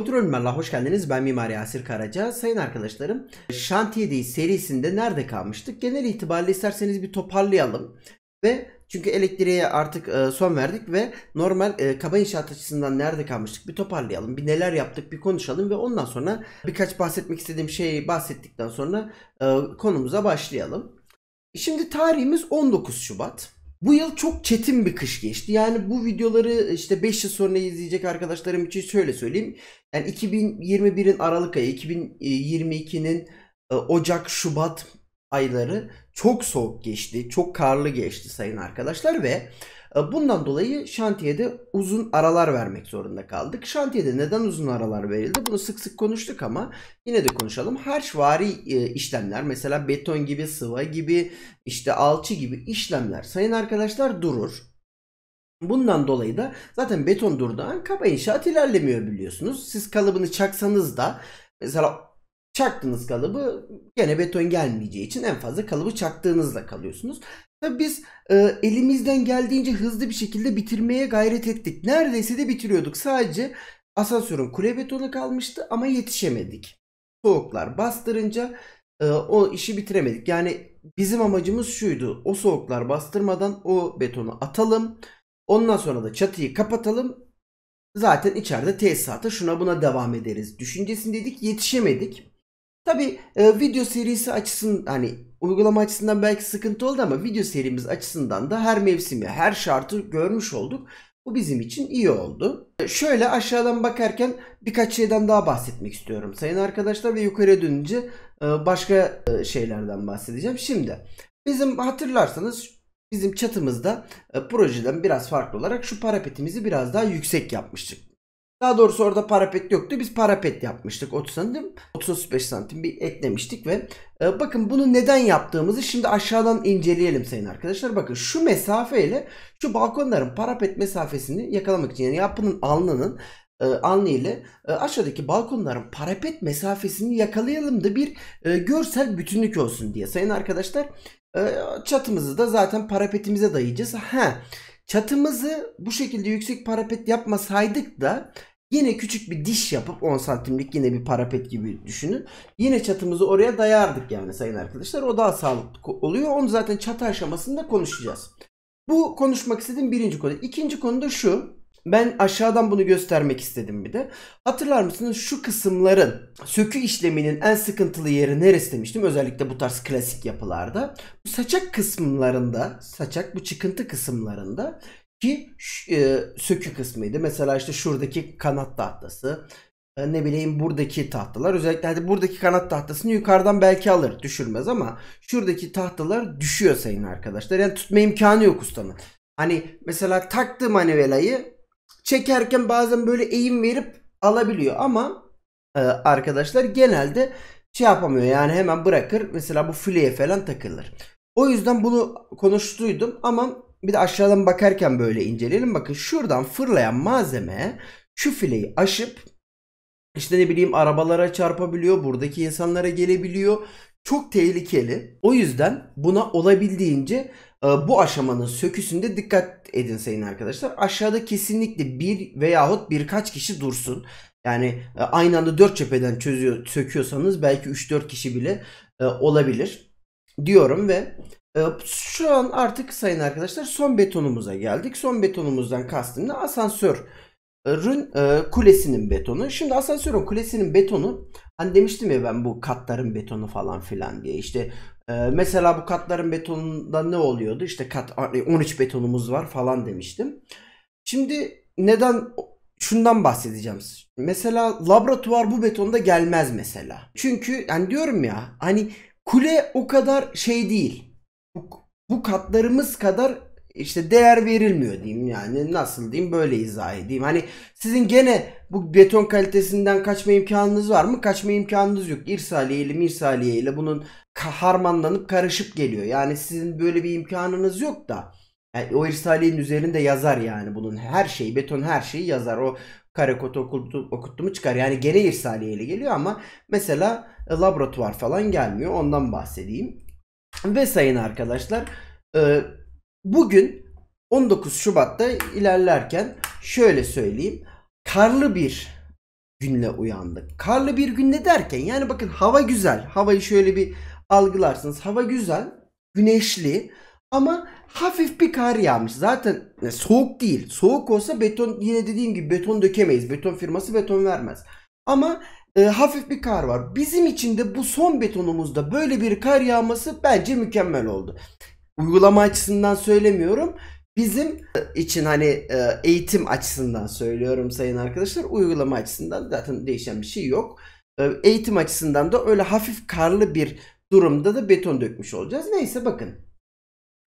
Kontrolümer'le hoş geldiniz. Ben Mimar Yasir Karaca. Sayın arkadaşlarım, Şantiye Değil serisinde nerede kalmıştık? Genel itibariyle isterseniz bir toparlayalım. Ve çünkü elektriğe artık e, son verdik ve normal e, kaba inşaat açısından nerede kalmıştık bir toparlayalım. Bir neler yaptık bir konuşalım ve ondan sonra birkaç bahsetmek istediğim şeyi bahsettikten sonra e, konumuza başlayalım. Şimdi tarihimiz 19 Şubat. Bu yıl çok çetin bir kış geçti. Yani bu videoları işte 5 yıl sonra izleyecek arkadaşlarım için şöyle söyleyeyim. Yani 2021'in Aralık ayı, 2022'nin e, Ocak, Şubat ayları çok soğuk geçti. Çok karlı geçti sayın arkadaşlar ve e, bundan dolayı şantiyede uzun aralar vermek zorunda kaldık. Şantiyede neden uzun aralar verildi? Bunu sık sık konuştuk ama yine de konuşalım. Harçvari e, işlemler mesela beton gibi, sıva gibi, işte alçı gibi işlemler sayın arkadaşlar durur. Bundan dolayı da zaten beton durduğu an kaba inşaat ilerlemiyor biliyorsunuz. Siz kalıbını çaksanız da mesela çaktınız kalıbı gene beton gelmeyeceği için en fazla kalıbı çaktığınızda kalıyorsunuz biz e, elimizden geldiğince hızlı bir şekilde bitirmeye gayret ettik. Neredeyse de bitiriyorduk. Sadece asansörün kule betonu kalmıştı ama yetişemedik. Soğuklar bastırınca e, o işi bitiremedik. Yani bizim amacımız şuydu. O soğuklar bastırmadan o betonu atalım. Ondan sonra da çatıyı kapatalım. Zaten içeride tesisata şuna buna devam ederiz. Düşüncesindeydik yetişemedik. Tabi e, video serisi açısından hani uygulama açısından belki sıkıntı oldu ama video serimiz açısından da her mevsimi, her şartı görmüş olduk. Bu bizim için iyi oldu. E, şöyle aşağıdan bakarken birkaç şeyden daha bahsetmek istiyorum sayın arkadaşlar ve yukarı dönünce e, başka e, şeylerden bahsedeceğim. Şimdi bizim hatırlarsanız bizim çatımızda projeden biraz farklı olarak şu parapetimizi biraz daha yüksek yapmıştık. Daha doğrusu orada parapet yoktu. Biz parapet yapmıştık 30 santim. 30-35 santim bir eklemiştik ve e, bakın bunu neden yaptığımızı şimdi aşağıdan inceleyelim sayın arkadaşlar. Bakın şu mesafeyle şu balkonların parapet mesafesini yakalamak için yani yapının alnının e, alnı ile e, aşağıdaki balkonların parapet mesafesini yakalayalım da bir e, görsel bütünlük olsun diye sayın arkadaşlar. E, çatımızı da zaten parapetimize dayayacağız. Ha. Çatımızı bu şekilde yüksek parapet yapmasaydık da Yine küçük bir diş yapıp 10 santimlik yine bir parapet gibi düşünün. Yine çatımızı oraya dayardık yani sayın arkadaşlar. O daha sağlıklı oluyor. Onu zaten çatı aşamasında konuşacağız. Bu konuşmak istediğim birinci konu. İkinci konu da şu. Ben aşağıdan bunu göstermek istedim bir de. Hatırlar mısınız şu kısımların sökü işleminin en sıkıntılı yeri neresi demiştim. Özellikle bu tarz klasik yapılarda. Bu saçak kısımlarında, saçak bu çıkıntı kısımlarında ki e, sökü kısmıydı. Mesela işte şuradaki kanat tahtası e, ne bileyim buradaki tahtalar özellikle hadi buradaki kanat tahtasını yukarıdan belki alır düşürmez ama şuradaki tahtalar düşüyor sayın arkadaşlar. Yani tutma imkanı yok ustanın. Hani mesela taktı manevelayı çekerken bazen böyle eğim verip alabiliyor ama e, arkadaşlar genelde şey yapamıyor yani hemen bırakır mesela bu fileye falan takılır. O yüzden bunu konuştuydum ama bir de aşağıdan bakarken böyle inceleyelim. Bakın şuradan fırlayan malzeme şu fileyi aşıp işte ne bileyim arabalara çarpabiliyor, buradaki insanlara gelebiliyor. Çok tehlikeli. O yüzden buna olabildiğince e, bu aşamanın söküsünde dikkat edin sayın arkadaşlar. Aşağıda kesinlikle bir veyahut birkaç kişi dursun. Yani e, aynı anda dört çepeden çözüyor, söküyorsanız belki 3-4 kişi bile e, olabilir diyorum ve ee, şu an artık sayın arkadaşlar son betonumuza geldik. Son betonumuzdan kastım ne? asansörün ee, e, kulesinin betonu. Şimdi asansörün kulesinin betonu hani demiştim ya ben bu katların betonu falan filan diye işte e, mesela bu katların betonunda ne oluyordu İşte kat 13 e, betonumuz var falan demiştim. Şimdi neden şundan bahsedeceğim. Mesela laboratuvar bu betonda gelmez mesela. Çünkü yani diyorum ya hani kule o kadar şey değil bu, bu katlarımız kadar işte değer verilmiyor diyeyim yani nasıl diyeyim böyle izah edeyim. Hani sizin gene bu beton kalitesinden kaçma imkanınız var mı? Kaçma imkanınız yok. İrsaliye ile mirsaliye ile bunun harmanlanıp karışıp geliyor. Yani sizin böyle bir imkanınız yok da. Yani o irsaliyenin üzerinde yazar yani bunun her şeyi beton her şeyi yazar. O karekotu okuttu, okuttu mu çıkar. Yani gene irsaliye ile geliyor ama mesela laboratuvar falan gelmiyor. Ondan bahsedeyim. Ve sayın arkadaşlar e, bugün 19 Şubat'ta ilerlerken şöyle söyleyeyim. Karlı bir günle uyandık. Karlı bir günde derken yani bakın hava güzel. Havayı şöyle bir algılarsınız. Hava güzel, güneşli ama hafif bir kar yağmış. Zaten e, soğuk değil. Soğuk olsa beton yine dediğim gibi beton dökemeyiz. Beton firması beton vermez. Ama e, hafif bir kar var. Bizim için de bu son betonumuzda böyle bir kar yağması bence mükemmel oldu. Uygulama açısından söylemiyorum. Bizim e, için hani e, eğitim açısından söylüyorum sayın arkadaşlar. Uygulama açısından zaten değişen bir şey yok. E, eğitim açısından da öyle hafif karlı bir durumda da beton dökmüş olacağız. Neyse bakın.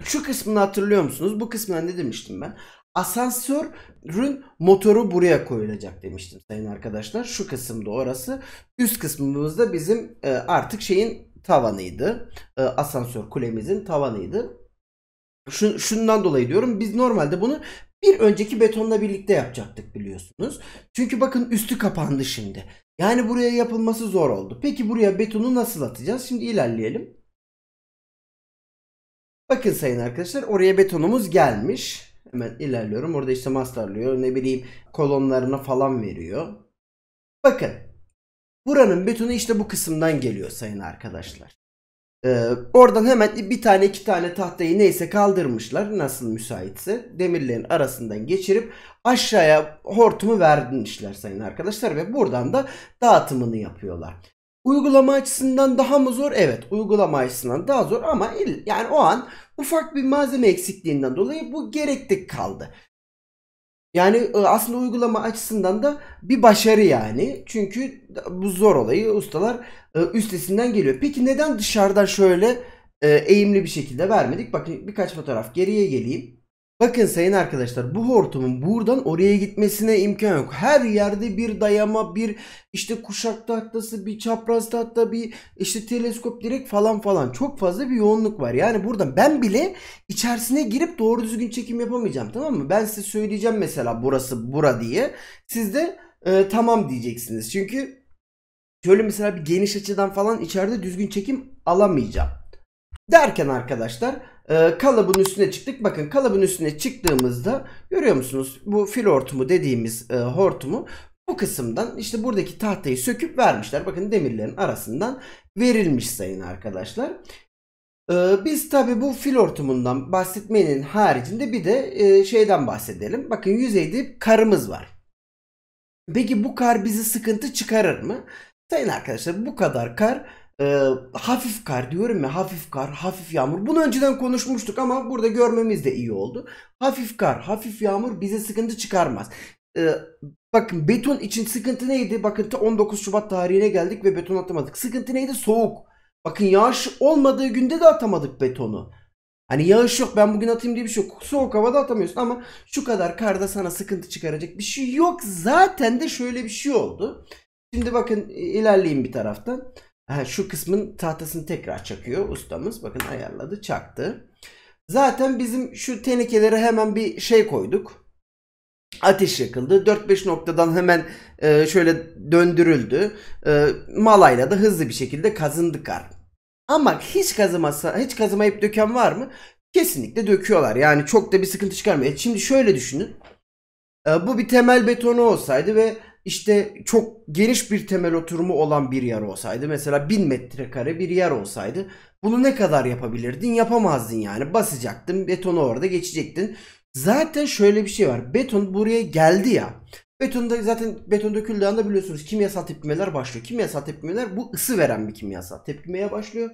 Şu kısmını hatırlıyor musunuz? Bu kısmına ne demiştim ben? Asansörün motoru buraya koyulacak demiştim sayın arkadaşlar. Şu kısımda orası. Üst kısmımızda bizim e, artık şeyin tavanıydı. E, asansör kulemizin tavanıydı. şundan dolayı diyorum biz normalde bunu bir önceki betonla birlikte yapacaktık biliyorsunuz. Çünkü bakın üstü kapandı şimdi. Yani buraya yapılması zor oldu. Peki buraya betonu nasıl atacağız? Şimdi ilerleyelim. Bakın sayın arkadaşlar oraya betonumuz gelmiş hemen ilerliyorum. Orada işte masterlıyor. Ne bileyim kolonlarına falan veriyor. Bakın. Buranın bütünü işte bu kısımdan geliyor sayın arkadaşlar. Ee, oradan hemen bir tane iki tane tahtayı neyse kaldırmışlar nasıl müsaitse demirlerin arasından geçirip aşağıya hortumu vermişler sayın arkadaşlar ve buradan da dağıtımını yapıyorlar. Uygulama açısından daha mı zor? Evet uygulama açısından daha zor ama il, yani o an ufak bir malzeme eksikliğinden dolayı bu gerekli kaldı. Yani e, aslında uygulama açısından da bir başarı yani. Çünkü bu zor olayı ustalar e, üstesinden geliyor. Peki neden dışarıdan şöyle e, eğimli bir şekilde vermedik? Bakın birkaç fotoğraf geriye geleyim. Bakın sayın arkadaşlar bu hortumun buradan oraya gitmesine imkan yok. Her yerde bir dayama bir işte kuşak tahtası bir çapraz tahta bir işte teleskop direk falan falan çok fazla bir yoğunluk var. Yani buradan ben bile içerisine girip doğru düzgün çekim yapamayacağım tamam mı? Ben size söyleyeceğim mesela burası bura diye. Siz de e, tamam diyeceksiniz. Çünkü şöyle mesela bir geniş açıdan falan içeride düzgün çekim alamayacağım. Derken arkadaşlar e, kalıbın üstüne çıktık. Bakın kalıbın üstüne çıktığımızda görüyor musunuz? Bu fil hortumu dediğimiz e, hortumu bu kısımdan işte buradaki tahtayı söküp vermişler. Bakın demirlerin arasından verilmiş sayın arkadaşlar. Ee, biz tabi bu fil hortumundan bahsetmenin haricinde bir de e, şeyden bahsedelim. Bakın yüzeyde karımız var. Peki bu kar bizi sıkıntı çıkarır mı? Sayın arkadaşlar bu kadar kar e, hafif kar diyorum ya hafif kar, hafif yağmur. Bunu önceden konuşmuştuk ama burada görmemiz de iyi oldu. Hafif kar, hafif yağmur bize sıkıntı çıkarmaz. E, bakın beton için sıkıntı neydi? Bakın 19 Şubat tarihine geldik ve beton atamadık. Sıkıntı neydi? Soğuk. Bakın yağış olmadığı günde de atamadık betonu. Hani yağış yok ben bugün atayım diye bir şey yok. Soğuk havada atamıyorsun ama şu kadar karda sana sıkıntı çıkaracak bir şey yok. Zaten de şöyle bir şey oldu. Şimdi bakın ilerleyin bir taraftan. Ha, şu kısmın tahtasını tekrar çakıyor ustamız. Bakın ayarladı çaktı. Zaten bizim şu tenekelere hemen bir şey koyduk. Ateş yakıldı. 4-5 noktadan hemen e, şöyle döndürüldü. E, malayla da hızlı bir şekilde kazındı kar. Ama hiç kazımasa, hiç kazımayıp döken var mı? Kesinlikle döküyorlar. Yani çok da bir sıkıntı çıkarmıyor. E, şimdi şöyle düşünün. E, bu bir temel betonu olsaydı ve işte çok geniş bir temel oturumu olan bir yer olsaydı mesela 1000 metrekare bir yer olsaydı bunu ne kadar yapabilirdin? Yapamazdın yani. Basacaktın betonu orada geçecektin. Zaten şöyle bir şey var. Beton buraya geldi ya. Betonda zaten beton döküldüğü anda biliyorsunuz kimyasal tepkimeler başlıyor. Kimyasal tepkimeler bu ısı veren bir kimyasal tepkimeye başlıyor.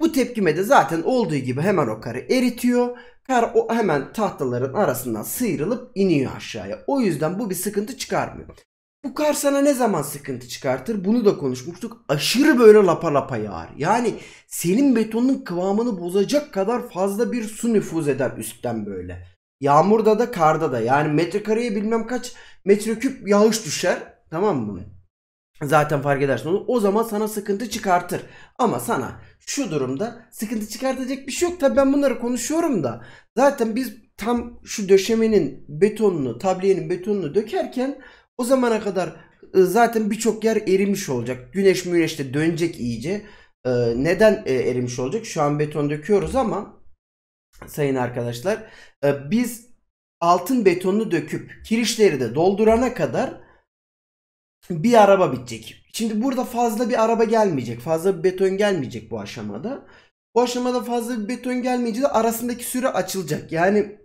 Bu tepkime de zaten olduğu gibi hemen o karı eritiyor. Kar o hemen tahtaların arasından sıyrılıp iniyor aşağıya. O yüzden bu bir sıkıntı çıkarmıyor. Bu kar sana ne zaman sıkıntı çıkartır? Bunu da konuşmuştuk. Aşırı böyle lapa lapa yağar. Yani senin betonun kıvamını bozacak kadar fazla bir su nüfuz eder üstten böyle. Yağmurda da karda da. Yani metrekareye bilmem kaç metreküp yağış düşer. Tamam mı? Zaten fark edersin onu. O zaman sana sıkıntı çıkartır. Ama sana şu durumda sıkıntı çıkartacak bir şey yok. Tabi ben bunları konuşuyorum da. Zaten biz tam şu döşemenin betonunu, tabliyenin betonunu dökerken o zamana kadar e, zaten birçok yer erimiş olacak. Güneş müneş de dönecek iyice. E, neden e, erimiş olacak? Şu an beton döküyoruz ama sayın arkadaşlar biz altın betonunu döküp kirişleri de doldurana kadar bir araba bitecek. Şimdi burada fazla bir araba gelmeyecek. Fazla bir beton gelmeyecek bu aşamada. Bu aşamada fazla bir beton gelmeyince de arasındaki süre açılacak. Yani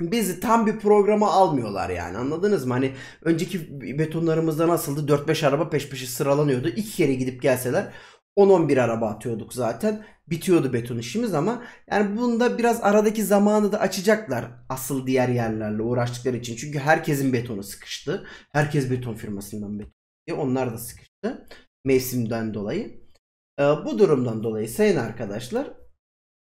bizi tam bir programa almıyorlar yani anladınız mı? Hani önceki betonlarımızda nasıldı 4-5 araba peş peşe sıralanıyordu. İki kere gidip gelseler 10-11 araba atıyorduk zaten. Bitiyordu beton işimiz ama yani bunda biraz aradaki zamanı da açacaklar asıl diğer yerlerle uğraştıkları için. Çünkü herkesin betonu sıkıştı. Herkes beton firmasından beton diye onlar da sıkıştı mevsimden dolayı. Ee, bu durumdan dolayı sayın arkadaşlar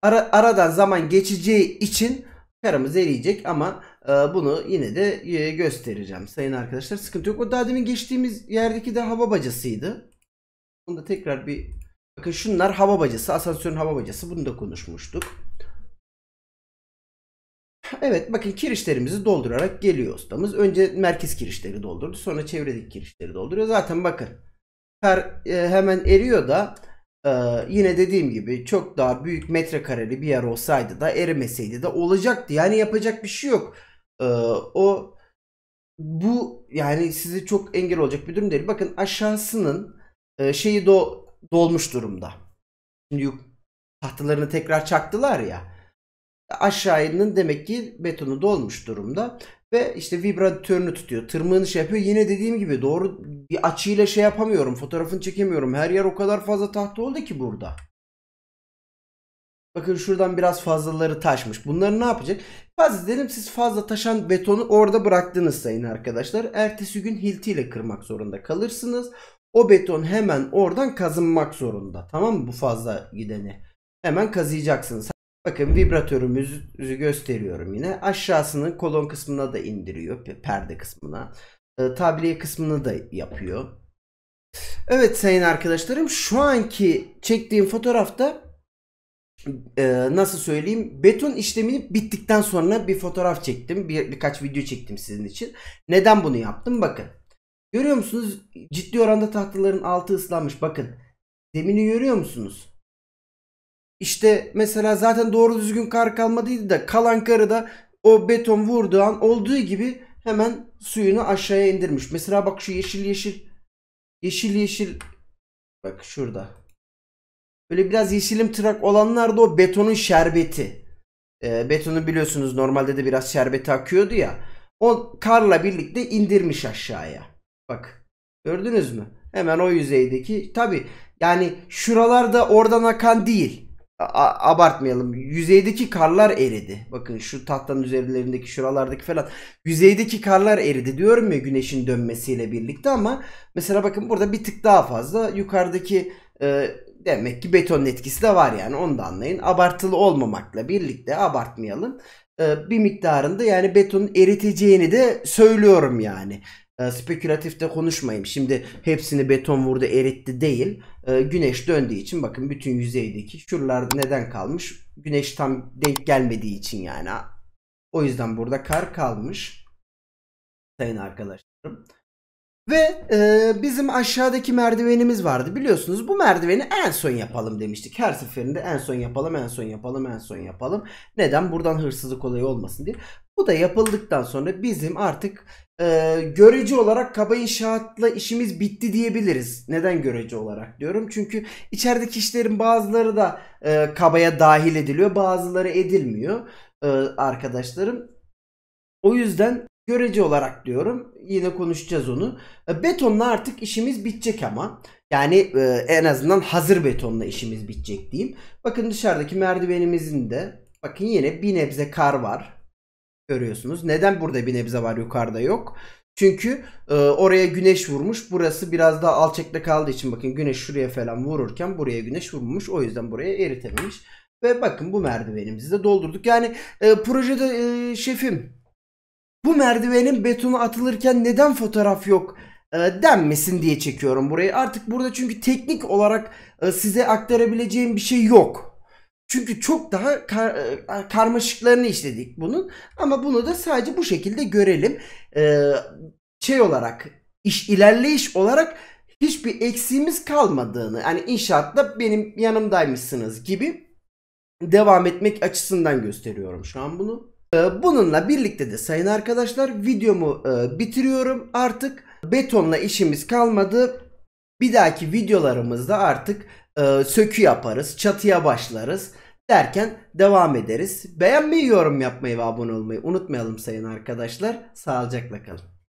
ara, aradan zaman geçeceği için paramız eriyecek ama e, bunu yine de e, göstereceğim sayın arkadaşlar. Sıkıntı yok. O daha demin geçtiğimiz yerdeki de hava bacasıydı. Bunu da tekrar bir bakın şunlar hava bacası, asansörün hava bacası. Bunu da konuşmuştuk. Evet bakın kirişlerimizi doldurarak geliyor ustamız. Önce merkez kirişleri doldurdu. Sonra çevredeki kirişleri dolduruyor. Zaten bakın kar e, hemen eriyor da ee, yine dediğim gibi çok daha büyük metrekareli bir yer olsaydı da erimeseydi de olacaktı. Yani yapacak bir şey yok. Ee, o bu yani sizi çok engel olacak bir durum değil. Bakın aşağısının e, şeyi do dolmuş durumda. Şimdi tahtalarını tekrar çaktılar ya aşağının demek ki betonu dolmuş durumda. Ve işte vibratörünü tutuyor. Tırmanış şey yapıyor. Yine dediğim gibi doğru bir açıyla şey yapamıyorum. Fotoğrafını çekemiyorum. Her yer o kadar fazla tahta oldu ki burada. Bakın şuradan biraz fazlaları taşmış. Bunları ne yapacak? Fazla dedim siz fazla taşan betonu orada bıraktınız sayın arkadaşlar. Ertesi gün hiltiyle kırmak zorunda kalırsınız. O beton hemen oradan kazınmak zorunda. Tamam mı bu fazla gideni? Hemen kazıyacaksınız. Bakın vibratörümüzü gösteriyorum yine. Aşağısını kolon kısmına da indiriyor. Perde kısmına. E, ee, tabliye kısmını da yapıyor. Evet sayın arkadaşlarım şu anki çektiğim fotoğrafta e, nasıl söyleyeyim beton işlemini bittikten sonra bir fotoğraf çektim. Bir, birkaç video çektim sizin için. Neden bunu yaptım? Bakın. Görüyor musunuz? Ciddi oranda tahtaların altı ıslanmış. Bakın. Zemini görüyor musunuz? İşte mesela zaten doğru düzgün kar kalmadıydı da kalan karı da o beton vurduğu an olduğu gibi hemen suyunu aşağıya indirmiş. Mesela bak şu yeşil yeşil yeşil yeşil bak şurada. Böyle biraz yeşilim tırak olanlar da o betonun şerbeti. E, betonu biliyorsunuz normalde de biraz şerbeti akıyordu ya. O karla birlikte indirmiş aşağıya. Bak gördünüz mü? Hemen o yüzeydeki tabi yani şuralarda oradan akan değil abartmayalım. Yüzeydeki karlar eridi. Bakın şu tahtanın üzerlerindeki şuralardaki falan. Yüzeydeki karlar eridi diyorum ya güneşin dönmesiyle birlikte ama mesela bakın burada bir tık daha fazla yukarıdaki e, demek ki betonun etkisi de var yani onu da anlayın. Abartılı olmamakla birlikte abartmayalım. E, bir miktarında yani betonun eriteceğini de söylüyorum yani e, spekülatif de konuşmayayım. Şimdi hepsini beton vurdu eritti değil. Ee, güneş döndüğü için bakın bütün yüzeydeki şuralar neden kalmış? Güneş tam denk gelmediği için yani. O yüzden burada kar kalmış. Sayın arkadaşlarım. Ve e, bizim aşağıdaki merdivenimiz vardı biliyorsunuz. Bu merdiveni en son yapalım demiştik. Her seferinde en son yapalım, en son yapalım, en son yapalım. Neden? Buradan hırsızlık olayı olmasın diye. Bu da yapıldıktan sonra bizim artık e, görece olarak kaba inşaatla işimiz bitti diyebiliriz. Neden görece olarak diyorum? Çünkü içerideki işlerin bazıları da e, kabaya dahil ediliyor, bazıları edilmiyor e, arkadaşlarım. O yüzden görece olarak diyorum. Yine konuşacağız onu. E, betonla artık işimiz bitecek ama. Yani e, en azından hazır betonla işimiz bitecek diyeyim. Bakın dışarıdaki merdivenimizin de bakın yine bir nebze kar var görüyorsunuz. Neden burada bir nebze var yukarıda yok? Çünkü e, oraya güneş vurmuş. Burası biraz daha alçakta kaldığı için bakın güneş şuraya falan vururken buraya güneş vurmuş, O yüzden buraya eritememiş. Ve bakın bu merdivenimizi de doldurduk. Yani e, projede e, şefim bu merdivenin betonu atılırken neden fotoğraf yok e, denmesin diye çekiyorum burayı. Artık burada çünkü teknik olarak e, size aktarabileceğim bir şey yok. Çünkü çok daha kar, e, karmaşıklarını işledik bunun. Ama bunu da sadece bu şekilde görelim. Ee, şey olarak, iş ilerleyiş olarak hiçbir eksiğimiz kalmadığını, yani inşaatta benim yanımdaymışsınız gibi devam etmek açısından gösteriyorum şu an bunu. E, bununla birlikte de sayın arkadaşlar videomu e, bitiriyorum. Artık betonla işimiz kalmadı. Bir dahaki videolarımızda artık e, sökü yaparız, çatıya başlarız derken devam ederiz. Beğenmeyi, yorum yapmayı ve abone olmayı unutmayalım sayın arkadaşlar. Sağlıcakla kalın.